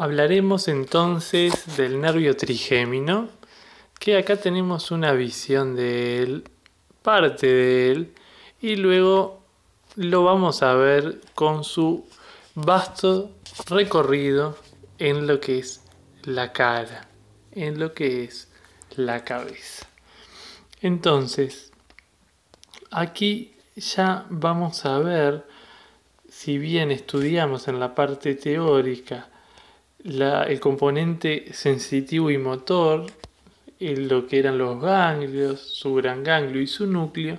Hablaremos entonces del nervio trigémino, que acá tenemos una visión de él, parte de él, y luego lo vamos a ver con su vasto recorrido en lo que es la cara, en lo que es la cabeza. Entonces, aquí ya vamos a ver, si bien estudiamos en la parte teórica el componente sensitivo y motor, lo que eran los ganglios, su gran ganglio y su núcleo,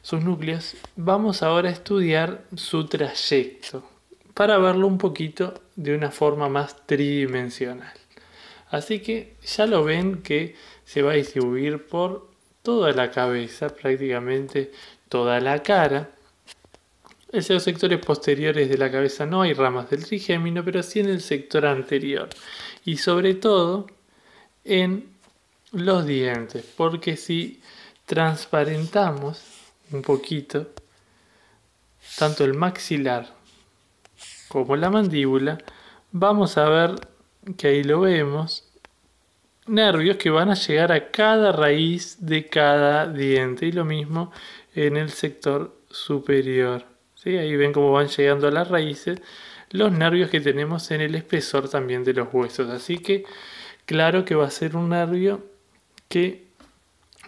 sus núcleos, vamos ahora a estudiar su trayecto para verlo un poquito de una forma más tridimensional. Así que ya lo ven que se va a distribuir por toda la cabeza, prácticamente toda la cara. En los sectores posteriores de la cabeza no hay ramas del trigémino, pero sí en el sector anterior. Y sobre todo en los dientes, porque si transparentamos un poquito tanto el maxilar como la mandíbula, vamos a ver que ahí lo vemos, nervios que van a llegar a cada raíz de cada diente y lo mismo en el sector superior. ¿sí? Ahí ven cómo van llegando a las raíces los nervios que tenemos en el espesor también de los huesos. Así que claro que va a ser un nervio que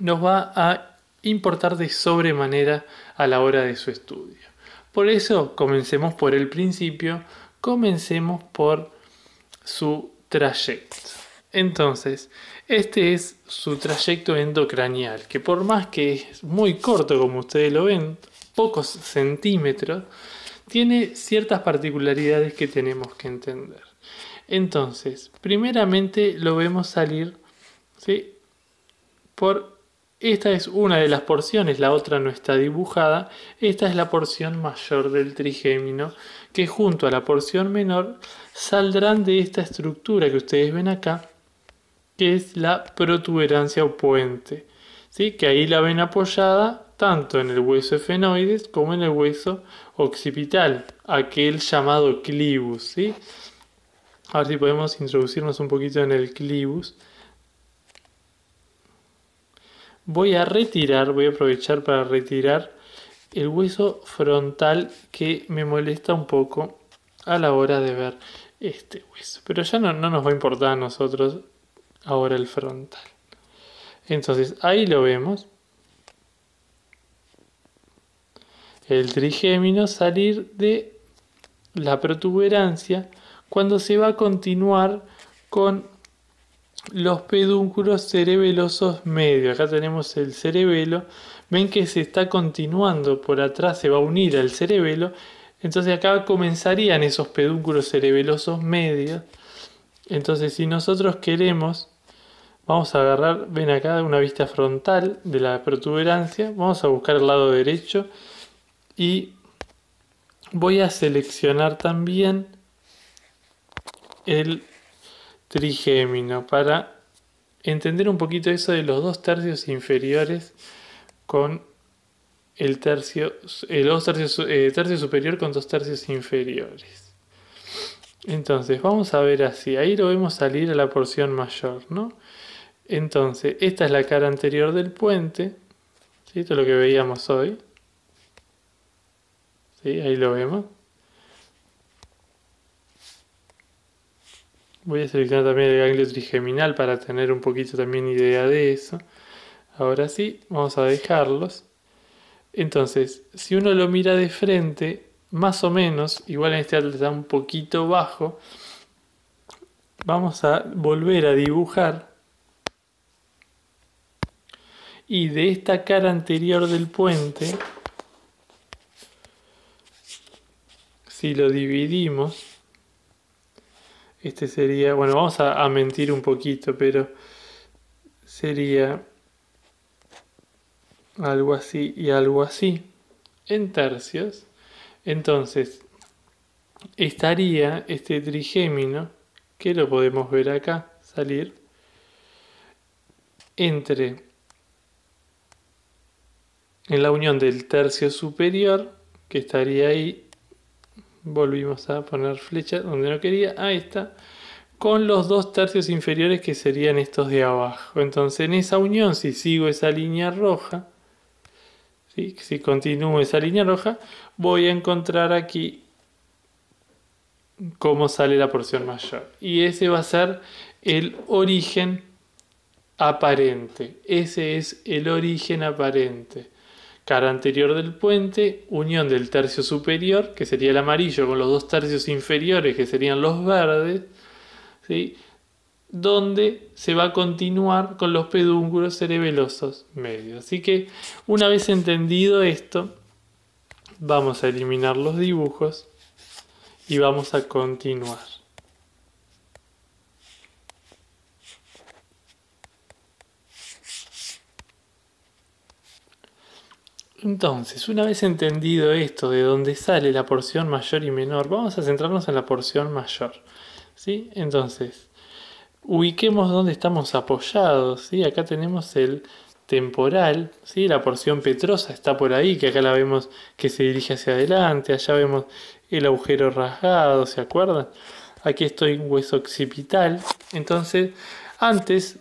nos va a importar de sobremanera a la hora de su estudio. Por eso comencemos por el principio, comencemos por su trayecto. Entonces, este es su trayecto endocranial, que por más que es muy corto como ustedes lo ven, pocos centímetros, tiene ciertas particularidades que tenemos que entender. Entonces, primeramente lo vemos salir ¿sí? por... Esta es una de las porciones, la otra no está dibujada. Esta es la porción mayor del trigémino, que junto a la porción menor saldrán de esta estructura que ustedes ven acá, que es la protuberancia o puente. ¿sí? Que ahí la ven apoyada tanto en el hueso efenoides como en el hueso occipital, aquel llamado clibus. ¿sí? A ver si podemos introducirnos un poquito en el clivus. Voy a retirar, voy a aprovechar para retirar el hueso frontal que me molesta un poco a la hora de ver este hueso. Pero ya no, no nos va a importar a nosotros ahora el frontal. Entonces ahí lo vemos. el trigémino salir de la protuberancia cuando se va a continuar con los pedúnculos cerebelosos medios. Acá tenemos el cerebelo. Ven que se está continuando por atrás, se va a unir al cerebelo. Entonces acá comenzarían esos pedúnculos cerebelosos medios. Entonces si nosotros queremos, vamos a agarrar, ven acá, una vista frontal de la protuberancia. Vamos a buscar el lado derecho y voy a seleccionar también el trigémino para entender un poquito eso de los dos tercios inferiores con el tercio, el eh, dos tercios, eh, tercio superior con dos tercios inferiores. Entonces, vamos a ver así. Ahí lo vemos salir a la porción mayor, ¿no? Entonces, esta es la cara anterior del puente. Esto es lo que veíamos hoy. Ahí lo vemos. Voy a seleccionar también el ganglio trigeminal para tener un poquito también idea de eso. Ahora sí, vamos a dejarlos. Entonces, si uno lo mira de frente, más o menos, igual en este está un poquito bajo, vamos a volver a dibujar. Y de esta cara anterior del puente, si lo dividimos, este sería, bueno, vamos a, mentir un poquito, pero sería algo así y algo así en tercios, entonces estaría este trigémino, que lo podemos ver acá salir, entre en la unión del tercio superior, que estaría ahí, volvimos a poner flecha donde no quería, ahí está, con los dos tercios inferiores que serían estos de abajo. Entonces en esa unión, si sigo esa línea roja, si continúo esa línea roja, voy a encontrar aquí cómo sale la porción mayor. Y ese va a ser el origen aparente. Ese es el origen aparente. Cara anterior del puente, unión del tercio superior, que sería el amarillo, con los dos tercios inferiores, que serían los verdes, donde se va a continuar con los pedúnculos cerebelosos medios. Así que una vez entendido esto, vamos a eliminar los dibujos y vamos a continuar. Entonces, una vez entendido esto de dónde sale la porción mayor y menor, vamos a centrarnos en la porción mayor. ¿sí? Entonces, ubiquemos dónde estamos apoyados. ¿sí? Acá tenemos el temporal, ¿sí? la porción petrosa está por ahí, que acá la vemos que se dirige hacia adelante, allá vemos el agujero rasgado, ¿se acuerdan? Aquí estoy en hueso occipital. Entonces, antes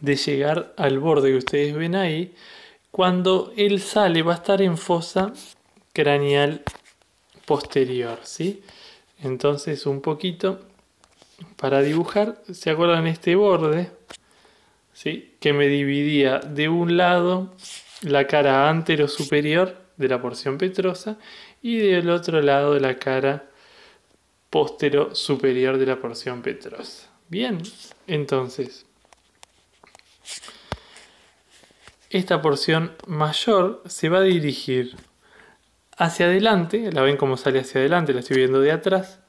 de llegar al borde que ustedes ven ahí, cuando él sale va a estar en fosa craneal posterior, ¿sí? Entonces un poquito para dibujar, ¿se acuerdan este borde? ¿Sí? Que me dividía de un lado la cara antero superior de la porción petrosa y del otro lado la cara posterosuperior superior de la porción petrosa. Bien, entonces esta porción mayor se va a dirigir hacia adelante, la ven como sale hacia adelante, la estoy viendo de atrás.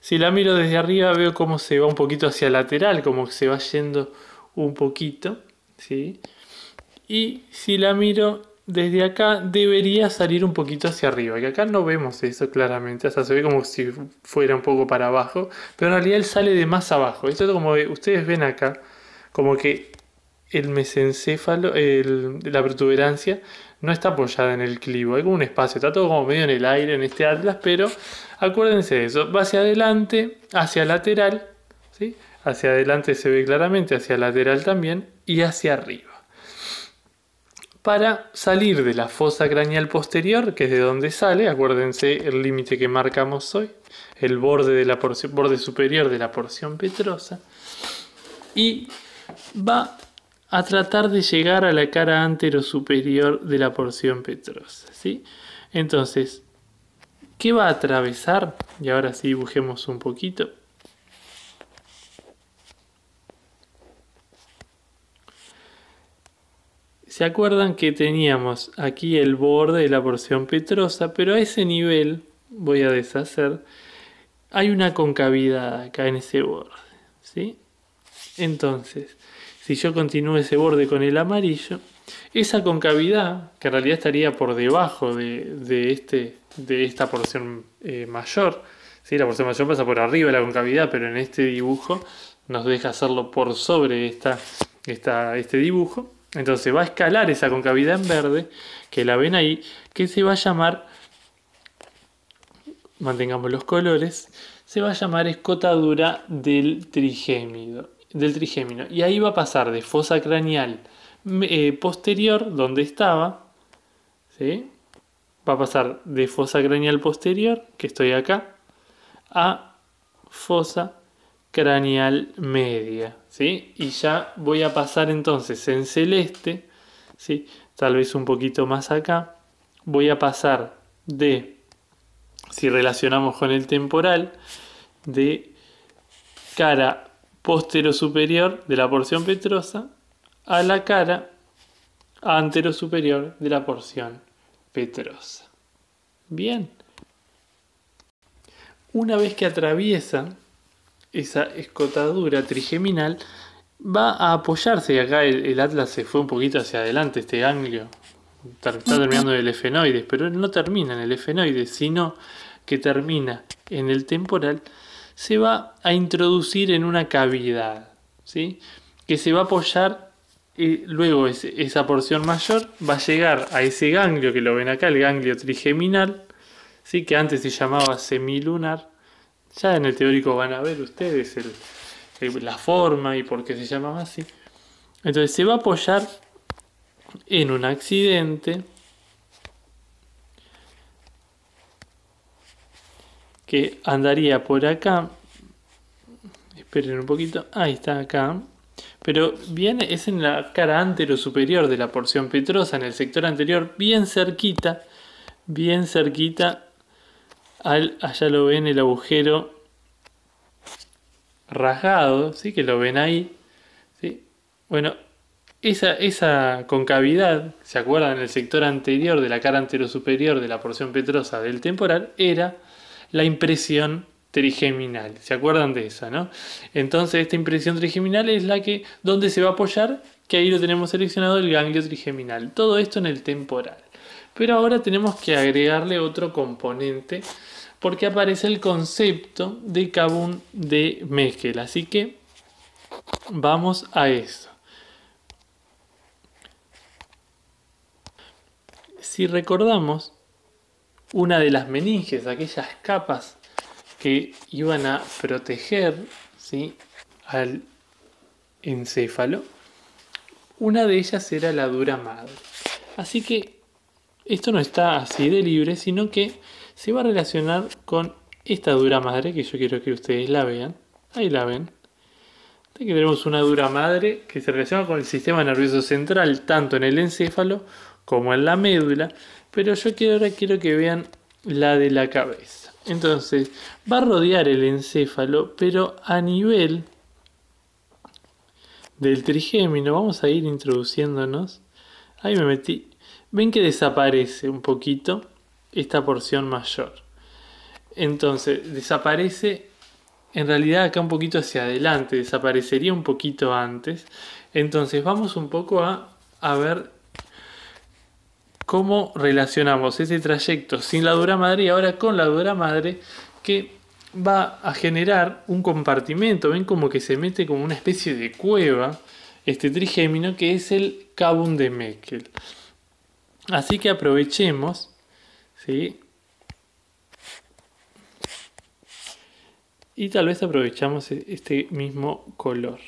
Si la miro desde arriba veo cómo se va un poquito hacia lateral, como que se va yendo un poquito, ¿sí? Y si la miro desde acá debería salir un poquito hacia arriba, que acá no vemos eso claramente, hasta sea, se ve como si fuera un poco para abajo, pero en realidad él sale de más abajo. Esto es como ustedes ven acá, como que el mesencéfalo, la protuberancia, no está apoyada en el clivo, hay como un espacio, está todo como medio en el aire en este atlas, pero acuérdense de eso, va hacia adelante, hacia lateral, ¿sí? hacia adelante se ve claramente, hacia lateral también y hacia arriba. Para salir de la fosa craneal posterior, que es de donde sale, acuérdense el límite que marcamos hoy, el borde, de la porción, borde superior de la porción petrosa, y va a tratar de llegar a la cara antero superior de la porción petrosa. ¿sí? Entonces, ¿qué va a atravesar? Y ahora sí dibujemos un poquito. ¿Se acuerdan que teníamos aquí el borde de la porción petrosa? Pero a ese nivel, voy a deshacer, hay una concavidad acá en ese borde. ¿sí? Entonces, si yo continúo ese borde con el amarillo, esa concavidad, que en realidad estaría por debajo de, este, de esta porción eh, mayor, la porción mayor pasa por arriba de la concavidad, pero en este dibujo nos deja hacerlo por sobre esta, este dibujo. Entonces va a escalar esa concavidad en verde, que la ven ahí, que se va a llamar, mantengamos los colores, se va a llamar escotadura del trigémido del trigémino. Y ahí va a pasar de fosa craneal eh, posterior, donde estaba, ¿sí? va a pasar de fosa craneal posterior, que estoy acá, a fosa craneal media. ¿sí? Y ya voy a pasar entonces en celeste, ¿sí? tal vez un poquito más acá, voy a pasar de, si relacionamos con el temporal, de cara postero superior de la porción petrosa a la cara antero superior de la porción petrosa. Bien. Una vez que atraviesa esa escotadura trigeminal, va a apoyarse, y acá el, atlas se fue un poquito hacia adelante, este ganglio está, terminando en el efenoides, pero no termina en el efenoides, sino que termina en el temporal se va a introducir en una cavidad, ¿sí? que se va a apoyar, y luego esa porción mayor va a llegar a ese ganglio que lo ven acá, el ganglio trigeminal, ¿sí? que antes se llamaba semilunar. Ya en el teórico van a ver ustedes la forma y por qué se llamaba así. Entonces se va a apoyar en un accidente andaría por acá. Esperen un poquito. Ahí está acá. Pero bien es en la cara anterosuperior de la porción petrosa, en el sector anterior, bien cerquita, bien cerquita al, allá lo ven el agujero rasgado, ¿sí? que lo ven ahí. Bueno, esa, esa, concavidad, ¿se acuerdan? En el sector anterior de la cara anterosuperior de la porción petrosa del temporal era la impresión trigeminal. ¿Se acuerdan de eso, no? Entonces, esta impresión trigeminal es la que donde se va a apoyar, que ahí lo tenemos seleccionado el ganglio trigeminal. Todo esto en el temporal. Pero ahora tenemos que agregarle otro componente porque aparece el concepto de cabún de Meckel. Así que vamos a eso. Si recordamos, una de las meninges, aquellas capas que iban a proteger ¿sí? al encéfalo, una de ellas era la dura madre. Así que esto no está así de libre, sino que se va a relacionar con esta dura madre que yo quiero que ustedes la vean. Ahí la ven. Aquí tenemos una dura madre que se relaciona con el sistema nervioso central, tanto en el encéfalo como en la médula, pero yo quiero, ahora quiero que vean la de la cabeza. Entonces, va a rodear el encéfalo, pero a nivel del trigémino, vamos a ir introduciéndonos. Ahí me metí. Ven que desaparece un poquito esta porción mayor. Entonces, desaparece en realidad acá un poquito hacia adelante, desaparecería un poquito antes. Entonces, vamos un poco a, a ver cómo relacionamos ese trayecto sin la dura madre y ahora con la dura madre que va a generar un compartimento, ven como que se mete como una especie de cueva este trigémino que es el Cabo de Meckel. Así que aprovechemos, ¿sí? Y tal vez aprovechamos e-, este mismo color.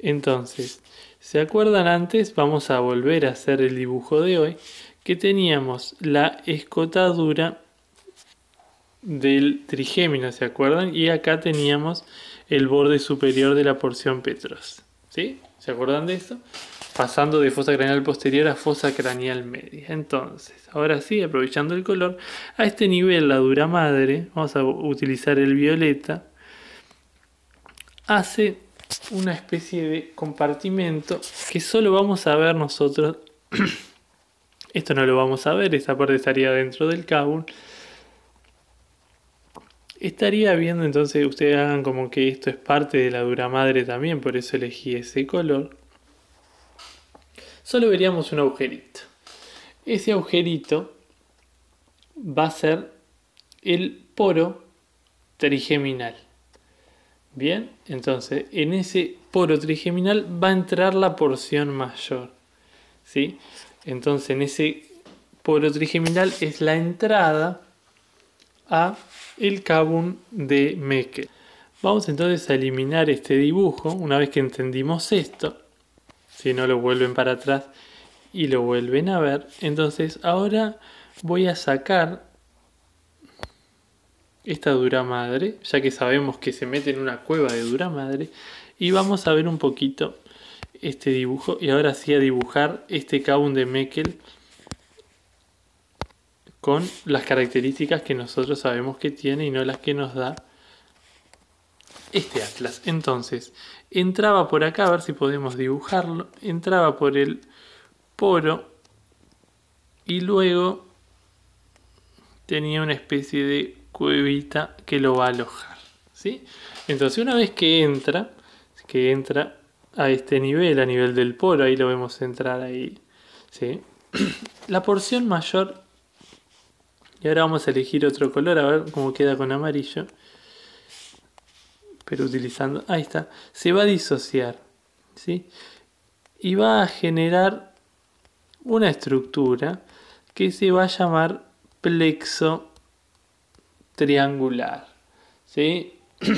Entonces, ¿Se acuerdan antes? Vamos a volver a hacer el dibujo de hoy, que teníamos la escotadura del trigémino, ¿se acuerdan? Y acá teníamos el borde superior de la porción petros. ¿Sí? ¿Se acuerdan de esto? Pasando de fosa craneal posterior a fosa craneal media. Entonces, ahora sí, aprovechando el color, a este nivel la dura madre, vamos a utilizar el violeta, hace una especie de compartimento que solo vamos a ver nosotros. Esto no lo vamos a ver, esa parte estaría dentro del cabul. Estaría viendo entonces, ustedes hagan como que esto es parte de la dura madre también, por eso elegí ese color. Solo veríamos un agujerito. Ese agujerito va a ser el poro trigeminal. Bien, entonces en ese poro trigeminal va a entrar la porción mayor. ¿Sí? Entonces en ese poro trigeminal es la entrada a el cavum de Meckel. Vamos entonces a eliminar este dibujo una vez que entendimos esto. Si no lo vuelven para atrás y lo vuelven a ver. Entonces ahora voy a sacar esta dura madre, ya que sabemos que se mete en una cueva de dura madre, y vamos a ver un poquito este dibujo, y ahora sí a dibujar este Kaun de Meckel con las características que nosotros sabemos que tiene y no las que nos da este atlas. Entonces, entraba por acá, a ver si podemos dibujarlo, entraba por el poro y luego tenía una especie de cuevita que lo va a alojar. ¿sí? Entonces una vez que entra, que entra a este nivel, a nivel del poro, ahí lo vemos entrar ahí. ¿sí? La porción mayor, y ahora vamos a elegir otro color, a ver cómo queda con amarillo. Pero utilizando, ahí está, se va a disociar. ¿sí? Y va a generar una estructura que se va a llamar plexo triangular. ¿sí?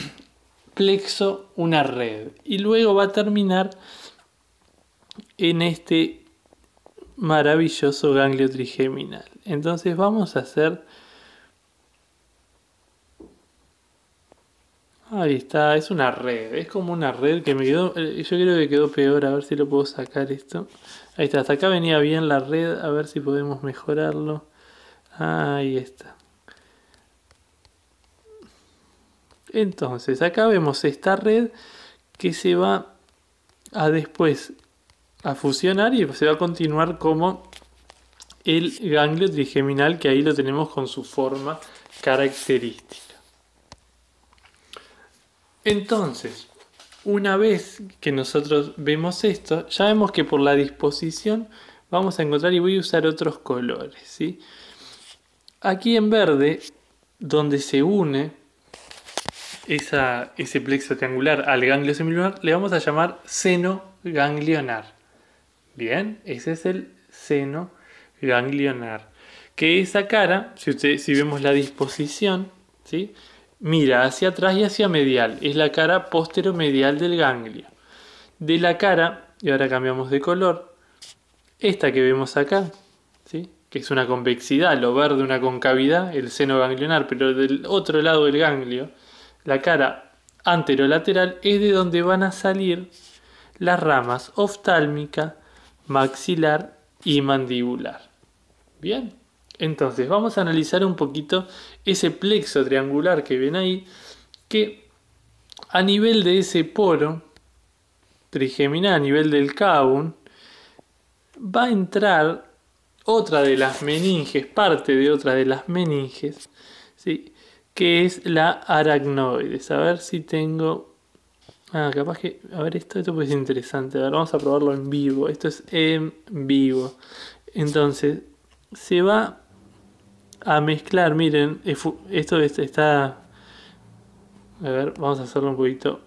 Plexo, una red. Y luego va a terminar en este maravilloso ganglio trigeminal. Entonces vamos a hacer... Ahí está, es una red, es como una red que me quedó, eh, yo creo que quedó peor, a ver si lo puedo sacar esto. Ahí está, hasta acá venía bien la red, a ver si podemos mejorarlo. Ahí está. Entonces, acá vemos esta red que se va a después a fusionar y se va a continuar como el ganglio trigeminal que ahí lo tenemos con su forma característica. Entonces, una vez que nosotros vemos esto, ya vemos que por la disposición vamos a encontrar y voy a usar otros colores. ¿sí? Aquí en verde, donde se une ese plexo triangular al ganglio semilunar le vamos a llamar seno ganglionar. Bien, ese es el seno ganglionar. Que esa cara, si, si vemos la disposición, ¿sí? mira hacia atrás y hacia medial. Es la cara posteromedial del ganglio. De la cara, y ahora cambiamos de color, esta que vemos acá, ¿sí? que es una convexidad, lo verde una concavidad, el seno ganglionar, pero del otro lado del ganglio, la cara anterolateral es de donde van a salir las ramas oftálmica, maxilar y mandibular. Bien, entonces vamos a analizar un poquito ese plexo triangular que ven ahí, que a nivel de ese poro trigeminal, a nivel del caún, va a entrar otra de las meninges, parte de otra de las meninges, ¿sí? que es la aracnoides. A ver si tengo... Ah, capaz que... A ver, esto, esto puede ser interesante. vamos a probarlo en vivo. Esto es en vivo. Entonces, se va a mezclar. Miren, esto está... A ver, vamos a hacerlo un poquito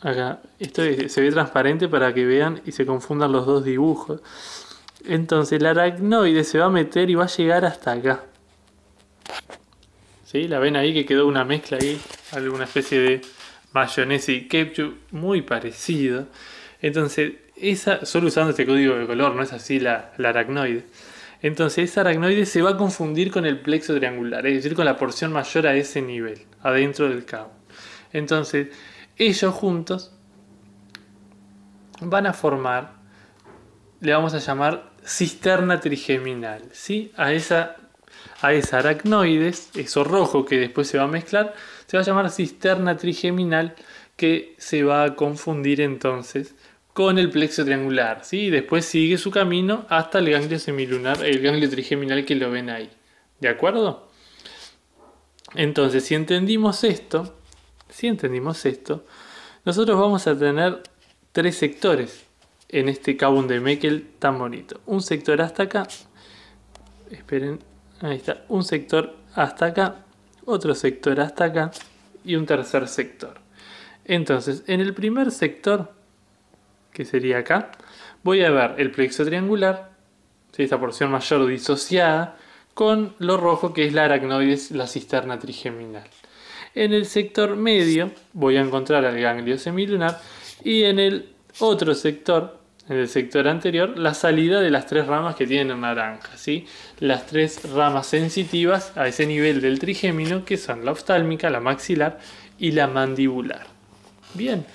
acá. Esto se ve transparente para que vean y se confundan los dos dibujos. Entonces, la aracnoides se va a meter y va a llegar hasta acá. La ven ahí que quedó una mezcla ahí, alguna especie de mayonesa y ketchup muy parecido. Entonces, esa, solo usando este código de color, no es así la, aracnoide. Entonces, esa aracnoide se va a confundir con el plexo triangular, es decir, con la porción mayor a ese nivel, adentro del cabo. Entonces, ellos juntos van a formar, le vamos a llamar cisterna trigeminal, ¿sí? A esa a esa aracnoides, eso rojo que después se va a mezclar, se va a llamar cisterna trigeminal que se va a confundir entonces con el plexo triangular, ¿sí? Después sigue su camino hasta el ganglio semilunar, el ganglio trigeminal que lo ven ahí. ¿De acuerdo? Entonces, si entendimos esto, si entendimos esto, nosotros vamos a tener tres sectores en este cabun de Meckel tan bonito. Un sector hasta acá. Esperen, Ahí está, un sector hasta acá, otro sector hasta acá y un tercer sector. Entonces, en el primer sector, que sería acá, voy a ver el plexo triangular, esta porción mayor disociada, con lo rojo que es la aracnoides, la cisterna trigeminal. En el sector medio voy a encontrar al ganglio semilunar y en el otro sector en el sector anterior, la salida de las tres ramas que tienen naranja, ¿sí? Las tres ramas sensitivas a ese nivel del trigémino que son la oftálmica, la maxilar y la mandibular. Bien,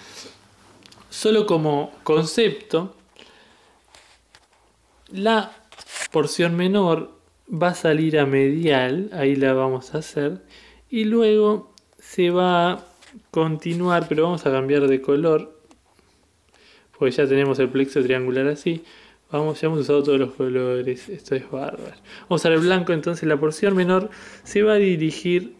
solo como concepto, la porción menor va a salir a medial, ahí la vamos a hacer, y luego se va a continuar, pero vamos a cambiar de color porque ya tenemos el plexo triangular así. Vamos, ya hemos usado todos los colores. Esto es bárbaro. Vamos a ver el blanco, entonces la porción menor se va a dirigir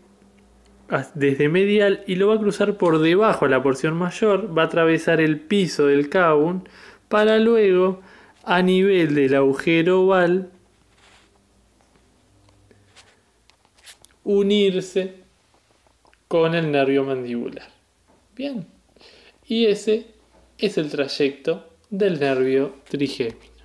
desde medial y lo va a cruzar por debajo a la porción mayor. Va a atravesar el piso del cabún para luego a nivel del agujero oval unirse con el nervio mandibular. Bien. Y ese es el trayecto del nervio trigémino.